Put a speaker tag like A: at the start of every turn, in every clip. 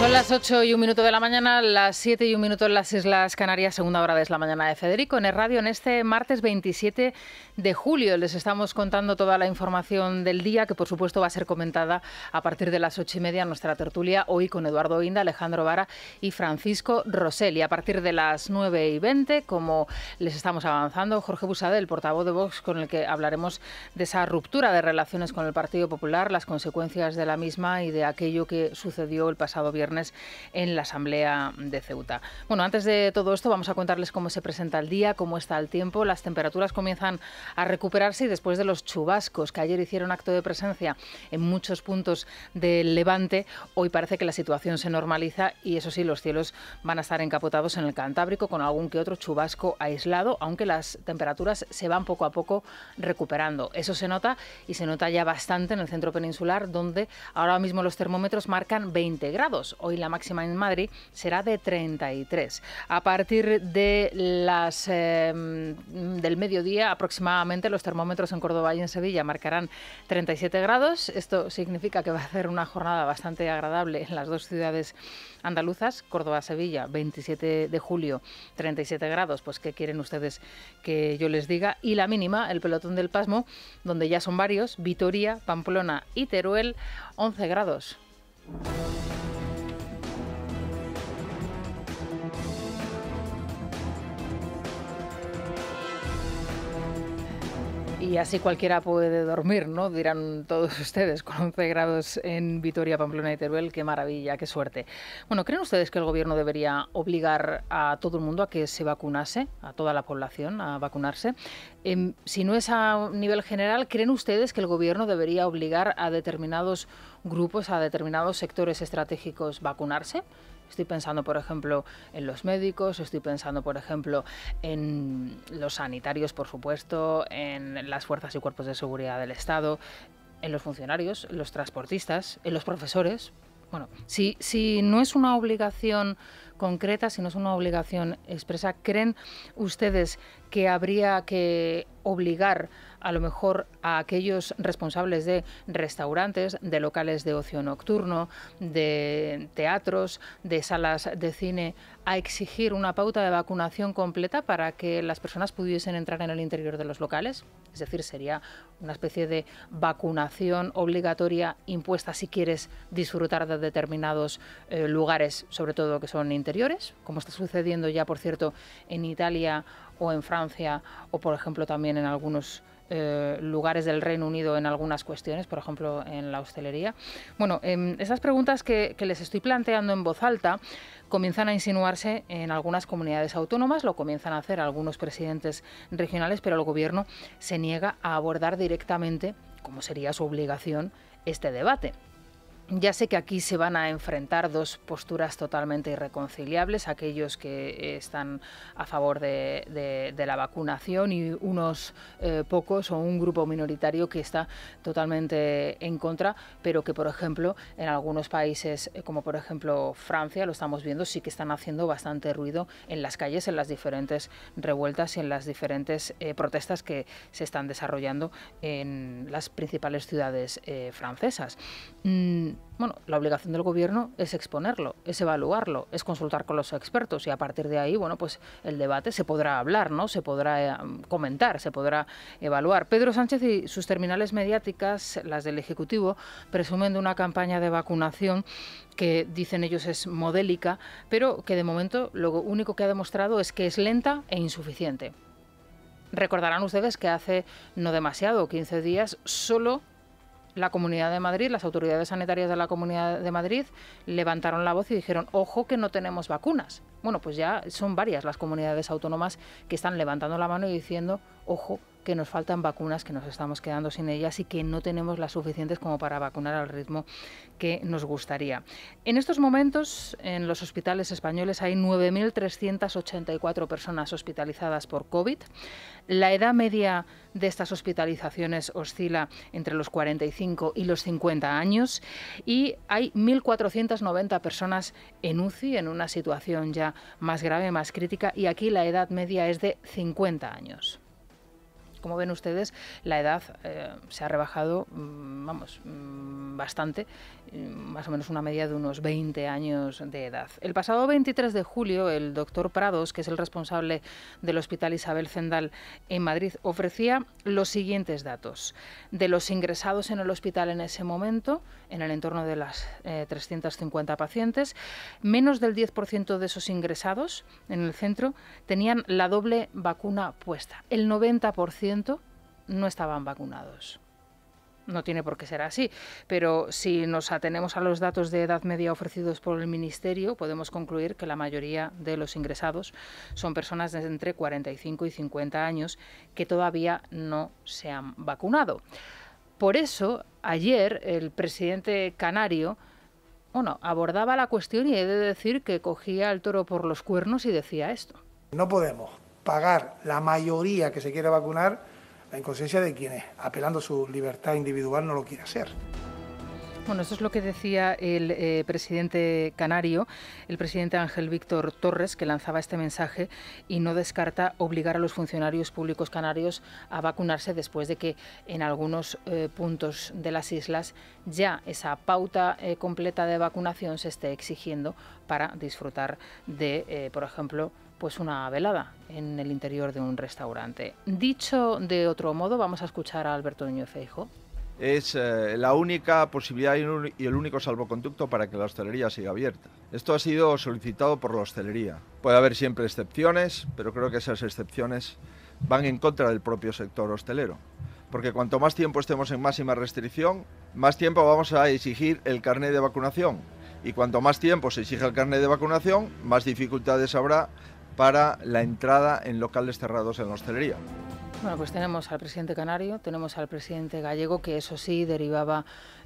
A: Son las 8 y un minuto de la mañana, las 7 y un minuto en las Islas Canarias, segunda hora de la mañana de Federico en el radio. En este martes 27 de julio les estamos contando toda la información del día, que por supuesto va a ser comentada a partir de las 8 y media en nuestra tertulia, hoy con Eduardo Inda, Alejandro Vara y Francisco y A partir de las 9 y 20, como les estamos avanzando, Jorge Busadel, el portavoz de Vox, con el que hablaremos de esa ruptura de relaciones con el Partido Popular, las consecuencias de la misma y de aquello que sucedió el pasado viernes en la Asamblea de Ceuta. Bueno, antes de todo esto vamos a contarles cómo se presenta el día, cómo está el tiempo. Las temperaturas comienzan a recuperarse y después de los chubascos que ayer hicieron acto de presencia en muchos puntos del Levante, hoy parece que la situación se normaliza y eso sí, los cielos van a estar encapotados en el Cantábrico con algún que otro chubasco aislado, aunque las temperaturas se van poco a poco recuperando. Eso se nota y se nota ya bastante en el centro peninsular, donde ahora mismo los termómetros marcan 20 grados hoy la máxima en Madrid será de 33. A partir de las em, del mediodía aproximadamente los termómetros en Córdoba y en Sevilla marcarán 37 grados. Esto significa que va a ser una jornada bastante agradable en las dos ciudades andaluzas, Córdoba-Sevilla, 27 de julio, 37 grados, pues qué quieren ustedes que yo les diga. Y la mínima, el pelotón del Pasmo, donde ya son varios, Vitoria, Pamplona y Teruel, 11 grados. Y así cualquiera puede dormir, ¿no? Dirán todos ustedes, con 11 grados en Vitoria, Pamplona y Teruel, qué maravilla, qué suerte. Bueno, ¿creen ustedes que el gobierno debería obligar a todo el mundo a que se vacunase, a toda la población a vacunarse? Em, si no es a nivel general, ¿creen ustedes que el gobierno debería obligar a determinados grupos, a determinados sectores estratégicos a vacunarse? Estoy pensando, por ejemplo, en los médicos, estoy pensando, por ejemplo, en los sanitarios, por supuesto, en las fuerzas y cuerpos de seguridad del Estado, en los funcionarios, en los transportistas, en los profesores. Bueno, si, si no es una obligación concreta, si no es una obligación expresa, ¿creen ustedes que habría que obligar a lo mejor a aquellos responsables de restaurantes, de locales de ocio nocturno, de teatros, de salas de cine, a exigir una pauta de vacunación completa para que las personas pudiesen entrar en el interior de los locales? Es decir, sería una especie de vacunación obligatoria impuesta si quieres disfrutar de determinados eh, lugares, sobre todo que son interiores, como está sucediendo ya, por cierto, en Italia o en Francia o, por ejemplo, también en algunos eh, lugares del Reino Unido en algunas cuestiones, por ejemplo en la hostelería. Bueno, em, esas preguntas que les estoy planteando en voz alta comienzan a insinuarse en algunas comunidades autónomas, lo comienzan a hacer algunos presidentes regionales, pero el Gobierno se niega a abordar directamente, como sería su obligación, este debate. Ya sé que aquí se van a enfrentar dos posturas totalmente irreconciliables, aquellos que eh, están a favor de, la vacunación y unos eh, pocos o un grupo minoritario que está totalmente en contra, pero que, por ejemplo, en algunos países, eh, como por ejemplo Francia, lo estamos viendo, sí que están haciendo bastante ruido en las calles, en las diferentes revueltas y en las diferentes protestas que se están desarrollando en las principales ciudades francesas. Mm, bueno, la obligación del gobierno es exponerlo, es evaluarlo, es consultar con los expertos y a partir de ahí, bueno, pues el debate se podrá hablar, ¿no? Se podrá eh, comentar, se podrá evaluar. Pedro Sánchez y sus terminales mediáticas, las del Ejecutivo, presumen de una campaña de vacunación que dicen ellos es modélica, pero que de momento lo único que ha demostrado es que es lenta e insuficiente. Recordarán ustedes que hace no demasiado, 15 días, solo la Comunidad de Madrid, las autoridades sanitarias de la Comunidad de Madrid levantaron la voz y dijeron, ojo que no tenemos vacunas. Bueno, pues ya son varias las comunidades autónomas que están levantando la mano y diciendo, ojo que nos faltan vacunas, que nos estamos quedando sin ellas y que no tenemos las suficientes como para vacunar al ritmo que nos gustaría. En estos momentos, en los hospitales españoles hay 9.384 personas hospitalizadas por COVID. La edad media de estas hospitalizaciones oscila entre los 45 y los 50 años y hay 1.490 personas en UCI en una situación ya más grave, más crítica y aquí la edad media es de 50 años como ven ustedes, la edad eh, se ha rebajado, mm, vamos, mm, bastante, mm, más o menos una media de unos 20 años de edad. El pasado 23 de julio, el doctor Prados, que es el responsable del Hospital Isabel Zendal en Madrid, ofrecía los siguientes datos. De los ingresados en el hospital en ese momento, en el entorno de las 350 eh, pacientes, menos del 10% de esos ingresados en el centro tenían la doble vacuna puesta. El 90% no estaban vacunados. No tiene por qué ser así, pero si nos atenemos a los datos de edad media ofrecidos por el Ministerio, podemos concluir que la mayoría de los ingresados son personas de entre 45 y 50 años que todavía no se han vacunado. Por eso, ayer el presidente canario bueno, abordaba la cuestión y he de decir que cogía el toro por los cuernos y decía esto.
B: No podemos pagar la mayoría que se quiera vacunar, ...la inconsciencia de quienes, apelando a su libertad individual, no lo quiere hacer.
A: Bueno, eso es lo que decía el eh, presidente canario, el presidente Ángel Víctor Torres, que lanzaba este mensaje y no descarta obligar a los funcionarios públicos canarios a vacunarse después de que en algunos eh, puntos de las islas ya esa pauta eh, completa de vacunación se esté exigiendo para disfrutar de, por ejemplo, pues una velada en el interior de un restaurante. Dicho de otro modo, vamos a escuchar a Alberto Núñez Feijo
B: es eh, la única posibilidad y, el único salvoconducto para que la hostelería siga abierta. Esto ha sido solicitado por la hostelería. Puede haber siempre excepciones, pero creo que esas excepciones van en contra del propio sector hostelero. Porque cuanto más tiempo estemos en máxima restricción, más tiempo vamos a exigir el carnet de vacunación. Y cuanto más tiempo se exige el carnet de vacunación, más dificultades habrá para la entrada en locales cerrados en la hostelería.
A: Bueno, pues tenemos al presidente canario, tenemos al presidente gallego, que eso sí derivaba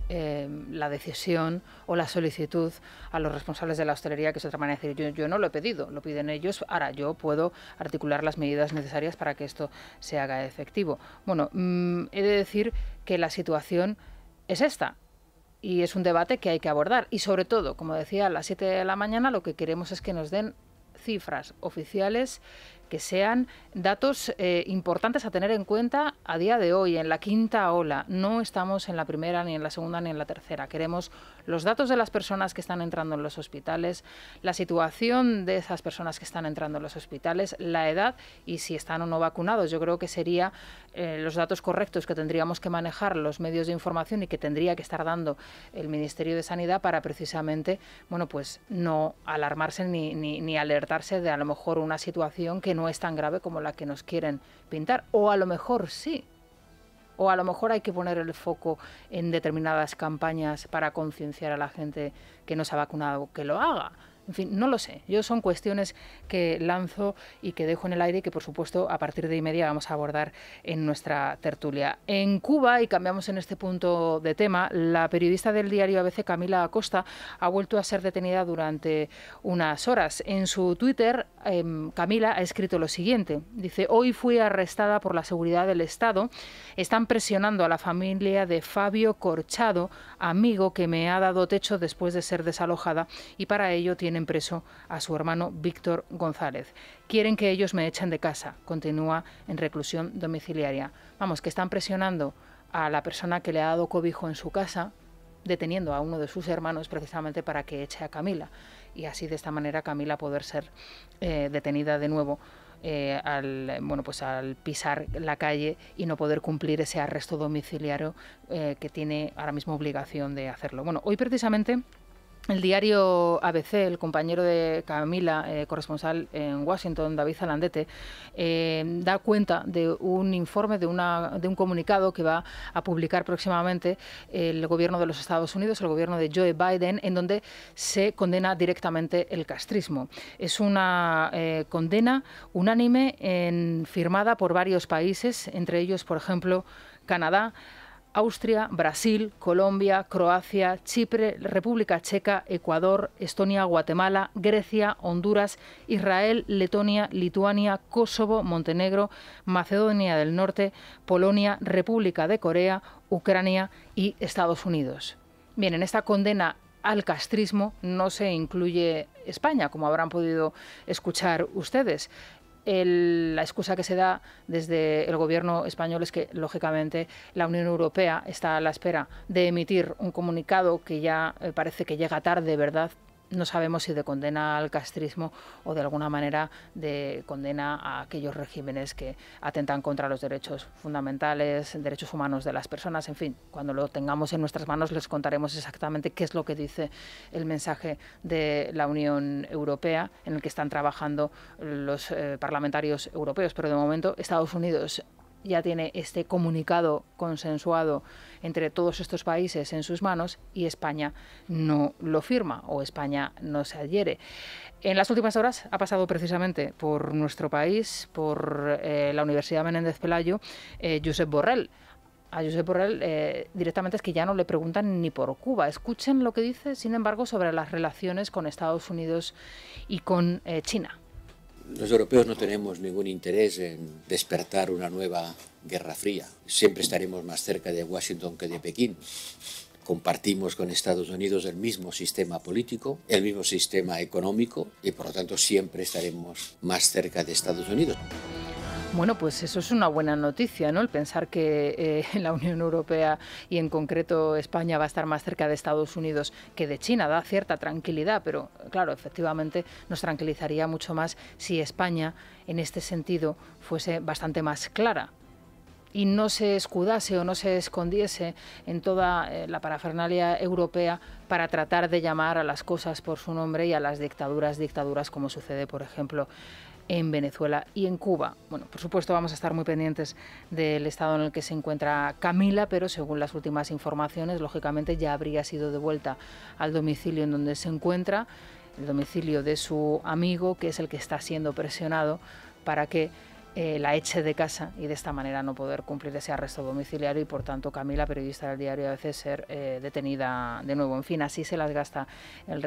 A: eh, la decisión o la solicitud a los responsables de la hostelería, que es otra manera de decir, yo, no lo he pedido, lo piden ellos, ahora yo puedo articular las medidas necesarias para que esto se haga efectivo. Bueno, mm, he de decir que la situación es esta, y es un debate que hay que abordar. Y sobre todo, como decía, a las 7 de la mañana lo que queremos es que nos den cifras oficiales que sean datos eh, importantes a tener en cuenta a día de hoy, en la quinta ola. No estamos en la primera, ni en la segunda, ni en la tercera. Queremos los datos de las personas que están entrando en los hospitales, la situación de esas personas que están entrando en los hospitales, la edad y si están o no vacunados. Yo creo que serían eh, los datos correctos que tendríamos que manejar los medios de información y que tendría que estar dando el Ministerio de Sanidad para precisamente, bueno, pues no alarmarse ni, ni, ni alertarse de a lo mejor una situación que no es tan grave como la que nos quieren pintar. O a lo mejor sí, o a lo mejor hay que poner el foco en determinadas campañas para concienciar a la gente que no se ha vacunado que lo haga. En fin, no lo sé. Yo son cuestiones que lanzo y que dejo en el aire y que, por supuesto, a partir de y media vamos a abordar en nuestra tertulia. En Cuba, y cambiamos en este punto de tema, la periodista del diario ABC, Camila Acosta, ha vuelto a ser detenida durante unas horas. En su Twitter, em, Camila ha escrito lo siguiente. Dice, hoy fui arrestada por la seguridad del Estado. Están presionando a la familia de Fabio Corchado, amigo que me ha dado techo después de ser desalojada, y para ello tiene impreso preso a su hermano Víctor González. Quieren que ellos me echen de casa, continúa en reclusión domiciliaria. Vamos, que están presionando a la persona que le ha dado cobijo en su casa, deteniendo a uno de sus hermanos precisamente para que eche a Camila y así de esta manera Camila poder ser eh, detenida de nuevo. Eh, al, bueno, pues al pisar la calle y no poder cumplir ese arresto domiciliario eh, que tiene ahora mismo obligación de hacerlo. Bueno, hoy precisamente el diario ABC, el compañero de Camila, eh, corresponsal en Washington, David Zalandete, eh, da cuenta de un informe, de, de un comunicado que va a publicar próximamente el gobierno de los Estados Unidos, el gobierno de Joe Biden, en donde se condena directamente el castrismo. Es una eh, condena unánime en, firmada por varios países, entre ellos, por ejemplo, Canadá, Austria, Brasil, Colombia, Croacia, Chipre, República Checa, Ecuador, Estonia, Guatemala, Grecia, Honduras, Israel, Letonia, Lituania, Kosovo, Montenegro, Macedonia del Norte, Polonia, República de Corea, Ucrania y Estados Unidos. Bien, en esta condena al castrismo no se incluye España, como habrán podido escuchar ustedes la excusa que se da desde el gobierno español es que, lógicamente, la Unión Europea está a la espera de emitir un comunicado que ya eh, parece que llega tarde, ¿verdad?, no sabemos si de condena al castrismo o de alguna manera de condena a aquellos regímenes que atentan contra los derechos fundamentales, derechos humanos de las personas, en fin, cuando lo tengamos en nuestras manos les contaremos exactamente qué es lo que dice el mensaje de la Unión Europea en el que están trabajando los eh, parlamentarios europeos, pero de momento Estados Unidos ya tiene este comunicado consensuado entre todos estos países en sus manos y España no lo firma o España no se adhiere. En las últimas horas ha pasado precisamente por nuestro país, por eh, la Universidad Menéndez Pelayo, eh, Josep Borrell. A Josep Borrell eh, directamente es que ya no le preguntan ni por Cuba. Escuchen lo que dice, sin embargo, sobre las relaciones con Estados Unidos y con China.
B: Los europeos no tenemos ningún interés en despertar una nueva guerra fría. Siempre estaremos más cerca de Washington que de Pekín. Compartimos con Estados Unidos el mismo sistema político, el mismo sistema económico y por lo tanto siempre estaremos más cerca de Estados Unidos.
A: Bueno, pues eso es una buena noticia, ¿no? El pensar que eh, la Unión Europea y en concreto España va a estar más cerca de Estados Unidos que de China da cierta tranquilidad, pero claro, efectivamente nos tranquilizaría mucho más si España en este sentido fuese bastante más clara y no se escudase o no se escondiese en toda eh, la parafernalia europea para tratar de llamar a las cosas por su nombre y a las dictaduras dictaduras como sucede, por ejemplo, en Venezuela y en Cuba. Bueno, por supuesto vamos a estar muy pendientes del estado en el que se encuentra Camila, pero según las últimas informaciones, lógicamente ya habría sido devuelta... al domicilio en donde se encuentra, el domicilio de su amigo, que es el que está siendo presionado para que eh, la eche de casa y de esta manera no poder cumplir ese arresto domiciliario y por tanto Camila, periodista del diario, ABC, ser eh, detenida de nuevo. En fin, así se las gasta el,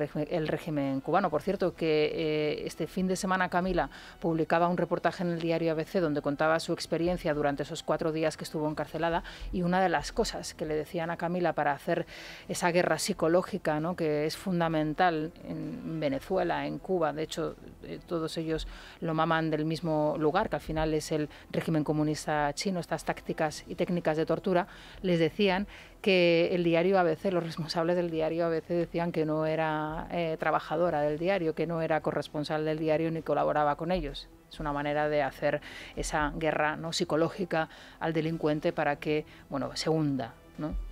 A: régimen cubano. Por cierto, que eh, este fin de semana Camila publicaba un reportaje en el diario ABC donde contaba su experiencia durante esos cuatro días que estuvo encarcelada y una de las cosas que le decían a Camila para hacer esa guerra psicológica ¿no? que es fundamental en Venezuela, en Cuba, de hecho todos ellos lo maman del mismo lugar que al final es el régimen comunista chino, estas tácticas y técnicas de tortura, les decían que el diario ABC, los responsables del diario ABC decían que no era eh, trabajadora del diario, que no era corresponsal del diario ni colaboraba con ellos. Es una manera de hacer esa guerra no psicológica al delincuente para que bueno, se hunda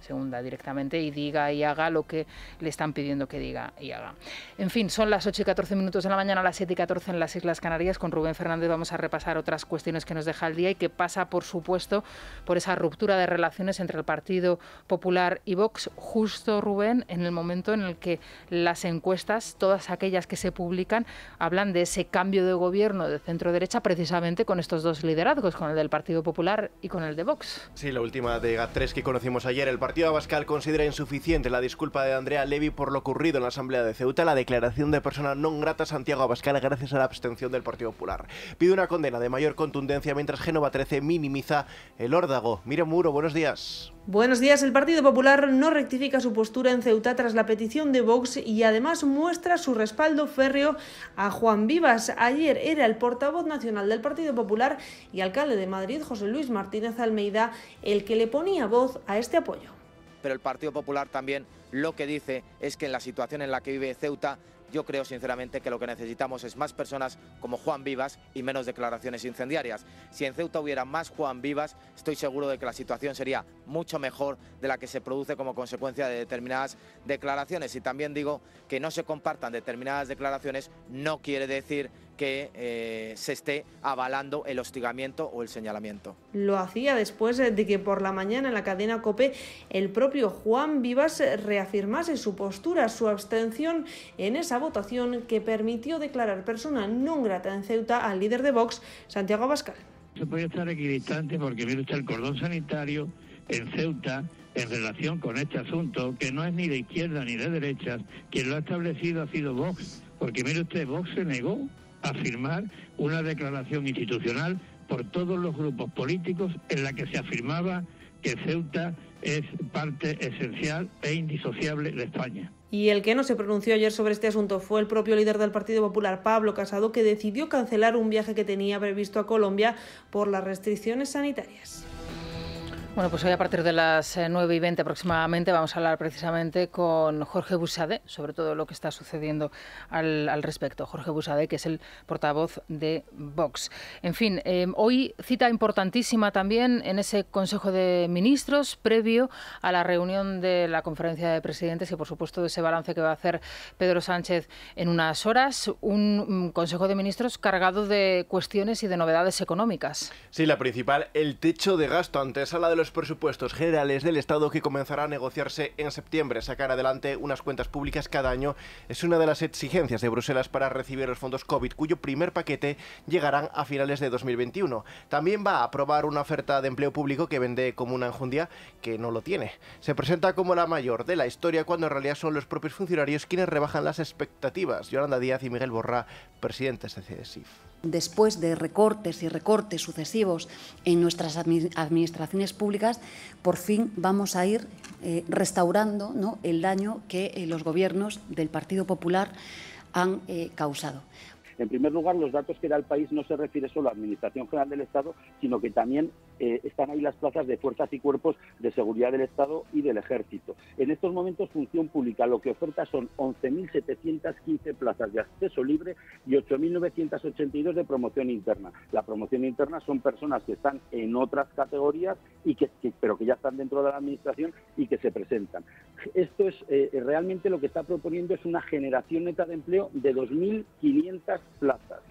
A: segunda se directamente y diga y haga lo que le están pidiendo que diga y haga. En fin, son las 8 y 14 minutos de la mañana, las 7 y 14 en las Islas Canarias. Con Rubén Fernández vamos a repasar otras cuestiones que nos deja el día y que pasa, por supuesto, por esa ruptura de relaciones entre el Partido Popular y Vox, justo, Rubén, en el momento en el que las encuestas, todas aquellas que se publican, hablan de ese cambio de gobierno de centro-derecha precisamente con estos dos liderazgos, con el del Partido Popular y con el de Vox.
B: Sí, la última de gat que conocimos ayer ayer, el partido Abascal considera insuficiente la disculpa de Andrea Levy por lo ocurrido en la Asamblea de Ceuta, la declaración de persona no grata a Santiago Abascal gracias a la abstención del Partido Popular. Pide una condena de mayor contundencia mientras Génova 13 minimiza el órdago. Mira Muro, buenos días.
C: Buenos días. El Partido Popular no rectifica su postura en Ceuta tras la petición de Vox y además muestra su respaldo férreo a Juan Vivas. Ayer era el portavoz nacional del Partido Popular y alcalde de Madrid, José Luis Martínez Almeida, el que le ponía voz a este
B: pero el Partido Popular también lo que dice es que en la situación en la que vive Ceuta, yo creo sinceramente que lo que necesitamos es más personas como Juan Vivas y menos declaraciones incendiarias. Si en Ceuta hubiera más Juan Vivas, estoy seguro de que la situación sería mucho mejor de la que se produce como consecuencia de determinadas declaraciones. Y también digo que no se compartan determinadas declaraciones no quiere decir que eh, se esté avalando el hostigamiento o el señalamiento.
C: Lo hacía después eh, de que por la mañana en la cadena COPE el propio Juan Vivas eh, reafirmase su postura, su abstención en esa votación que permitió declarar persona non grata en Ceuta al líder de Vox, Santiago Abascal.
A: Se puede
B: estar equidistante porque mire usted el cordón sanitario en Ceuta en relación con este asunto, que no es ni de izquierda ni de derecha quien lo ha establecido ha sido Vox, porque mire usted, Vox se negó a firmar una declaración institucional por todos los grupos políticos en la que se afirmaba que Ceuta es parte esencial e indisociable de España.
C: Y el que no se pronunció ayer sobre este asunto fue el propio líder del Partido Popular, Pablo Casado, que decidió cancelar un viaje que tenía previsto a Colombia por las restricciones sanitarias.
A: Bueno, pues hoy a partir de las 9 eh, y 20 aproximadamente vamos a hablar precisamente con Jorge Busade sobre todo lo que está sucediendo al, respecto. Jorge Busade, que es el portavoz de Vox. En fin, em, hoy cita importantísima también en ese Consejo de Ministros previo a la reunión de la Conferencia de Presidentes y, por supuesto, de ese balance que va a hacer Pedro Sánchez en unas horas. Un, mm, Consejo de Ministros cargado de cuestiones y de novedades económicas.
B: Sí, la principal, el techo de gasto ante esa la de los los presupuestos generales del Estado que comenzará a negociarse en septiembre. Sacar adelante unas cuentas públicas cada año es una de las exigencias de Bruselas para recibir los fondos COVID, cuyo primer paquete llegarán a finales de 2021. También va a aprobar una oferta de empleo público que vende como una enjundia que no lo tiene. Se presenta como la mayor de la historia cuando en realidad son los propios funcionarios quienes rebajan las expectativas. Yolanda Díaz y Miguel Borra, presidentes de CDSIF después de recortes y recortes sucesivos en nuestras administraciones públicas, por fin vamos a ir eh, restaurando el daño que eh, los gobiernos del Partido Popular han eh, causado. En primer lugar, los datos que da el país no se refiere solo a la Administración General del Estado, sino que también eh, están ahí las plazas de fuerzas y cuerpos de seguridad del Estado y del Ejército. En estos momentos, Función Pública lo que oferta son 11.715 plazas de acceso libre y 8.982 de promoción interna. La promoción interna son personas que están en otras categorías, y que, pero que ya están dentro de la Administración y que se presentan. Esto es eh, realmente lo que está proponiendo es una generación neta de empleo de 2.500 plazas.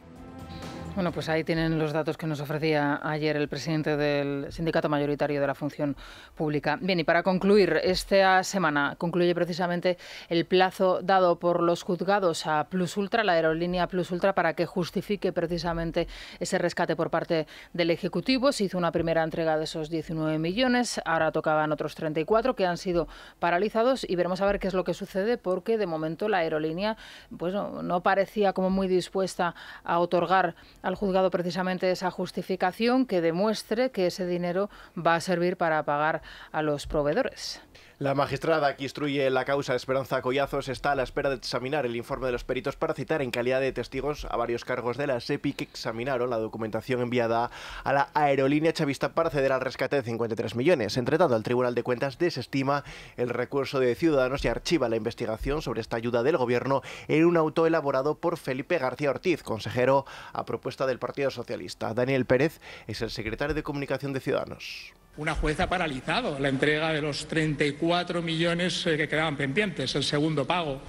A: Bueno, pues ahí tienen los datos que nos ofrecía ayer el presidente del Sindicato Mayoritario de la Función Pública. Bien, y para concluir, esta semana concluye precisamente el plazo dado por los juzgados a Plus Ultra, la aerolínea Plus Ultra, para que justifique precisamente ese rescate por parte del Ejecutivo. Se hizo una primera entrega de esos 19 millones, ahora tocaban otros 34 que han sido paralizados y veremos a ver qué es lo que sucede porque de momento la aerolínea pues no, no parecía como muy dispuesta a otorgar al juzgado precisamente esa justificación que demuestre que ese dinero va a servir para pagar a los proveedores.
B: La magistrada que instruye la causa Esperanza Collazos está a la espera de examinar el informe de los peritos para citar en calidad de testigos a varios cargos de la SEPI que examinaron la documentación enviada a la aerolínea chavista para ceder al rescate de 53 millones. Entre tanto, el Tribunal de Cuentas desestima el recurso de Ciudadanos y archiva la investigación sobre esta ayuda del Gobierno en un auto elaborado por Felipe García Ortiz, consejero a propuesta del Partido Socialista. Daniel Pérez es el secretario de Comunicación de Ciudadanos una jueza ha paralizado la entrega de los 34 millones eh, que quedaban pendientes, el segundo pago.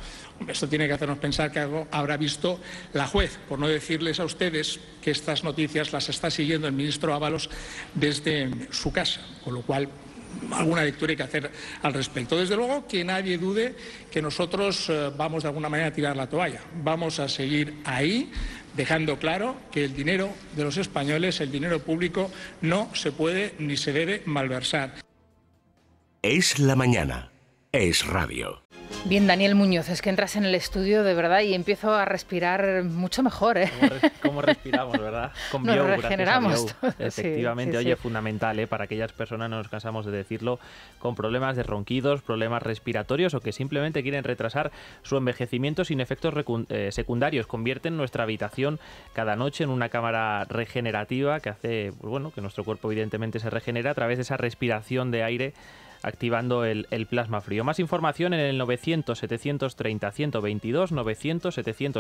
B: Esto tiene que hacernos pensar que algo habrá visto la juez, por no decirles a ustedes que estas noticias las está siguiendo el ministro Ábalos desde su casa, con lo cual alguna lectura hay que hacer al respecto. Desde luego que nadie dude que nosotros eh, vamos de alguna manera a tirar la toalla. Vamos a seguir ahí dejando claro que el dinero de los españoles, el dinero público, no se puede ni se debe malversar. Es la mañana. Es radio.
A: Bien, Daniel Muñoz, es que entras en el estudio de verdad y empiezo a respirar mucho mejor. ¿eh?
B: ¿Cómo, respiramos, verdad? Con Nos regeneramos. Efectivamente, oye, fundamental ¿eh? para aquellas personas, no nos cansamos de decirlo, con problemas de ronquidos, problemas respiratorios o que simplemente quieren retrasar su envejecimiento sin efectos eh, secundarios. Convierten nuestra habitación cada noche en una cámara regenerativa que hace pues bueno, que nuestro cuerpo evidentemente se regenera a través de esa respiración de aire activando el, plasma frío. Más información en el 900-730-122,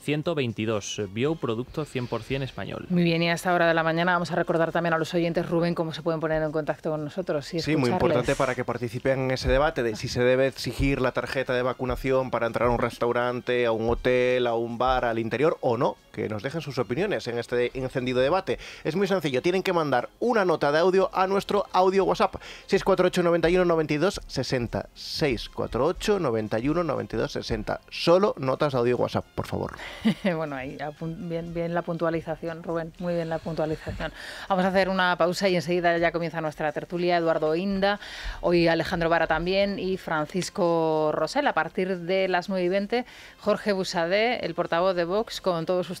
B: 900-730-122. Bio producto 100% español.
A: Muy bien, y a esta hora de la mañana vamos a recordar también a los oyentes, Rubén, cómo se pueden poner en contacto con nosotros. Y sí, muy importante para
B: que participen en ese debate de si se debe exigir la tarjeta de vacunación para entrar a un restaurante, a un hotel, a un bar, al interior o no que nos dejen sus opiniones en este encendido debate. Es muy sencillo, tienen que mandar una nota de audio a nuestro audio WhatsApp 648 91 92 60 648 91 92 60. Solo notas de audio WhatsApp, por favor.
A: bueno, ahí bien, bien la puntualización, Rubén, muy bien la puntualización. Vamos a hacer una pausa y enseguida ya comienza nuestra tertulia. Eduardo Inda, hoy Alejandro Vara también y Francisco Rosel. A partir de las 9 y 20, Jorge Busade el portavoz de Vox, con todos sus